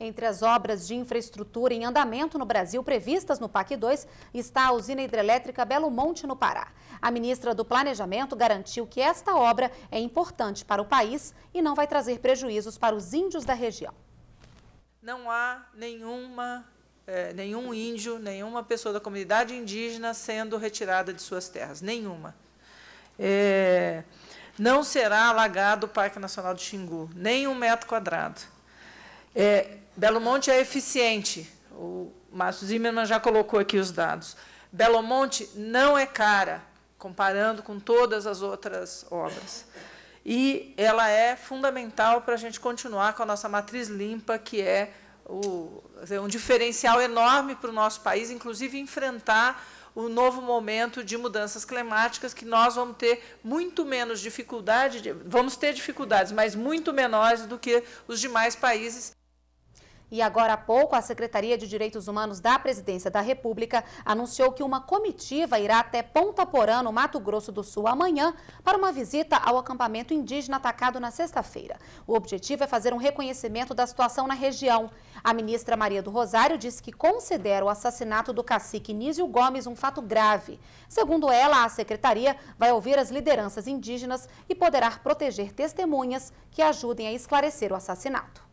Entre as obras de infraestrutura em andamento no Brasil previstas no PAC 2 está a usina hidrelétrica Belo Monte, no Pará. A ministra do Planejamento garantiu que esta obra é importante para o país e não vai trazer prejuízos para os índios da região. Não há nenhuma, é, nenhum índio, nenhuma pessoa da comunidade indígena sendo retirada de suas terras, nenhuma. É, não será alagado o Parque Nacional do Xingu, nem um metro quadrado. É, Belo Monte é eficiente. O Márcio Zimmermann já colocou aqui os dados. Belo Monte não é cara, comparando com todas as outras obras. E ela é fundamental para a gente continuar com a nossa matriz limpa, que é o, um diferencial enorme para o nosso país, inclusive enfrentar o novo momento de mudanças climáticas que nós vamos ter muito menos dificuldade, vamos ter dificuldades, mas muito menores do que os demais países. E agora há pouco, a Secretaria de Direitos Humanos da Presidência da República anunciou que uma comitiva irá até Ponta Porã, no Mato Grosso do Sul, amanhã, para uma visita ao acampamento indígena atacado na sexta-feira. O objetivo é fazer um reconhecimento da situação na região. A ministra Maria do Rosário disse que considera o assassinato do cacique Nísio Gomes um fato grave. Segundo ela, a secretaria vai ouvir as lideranças indígenas e poderá proteger testemunhas que ajudem a esclarecer o assassinato.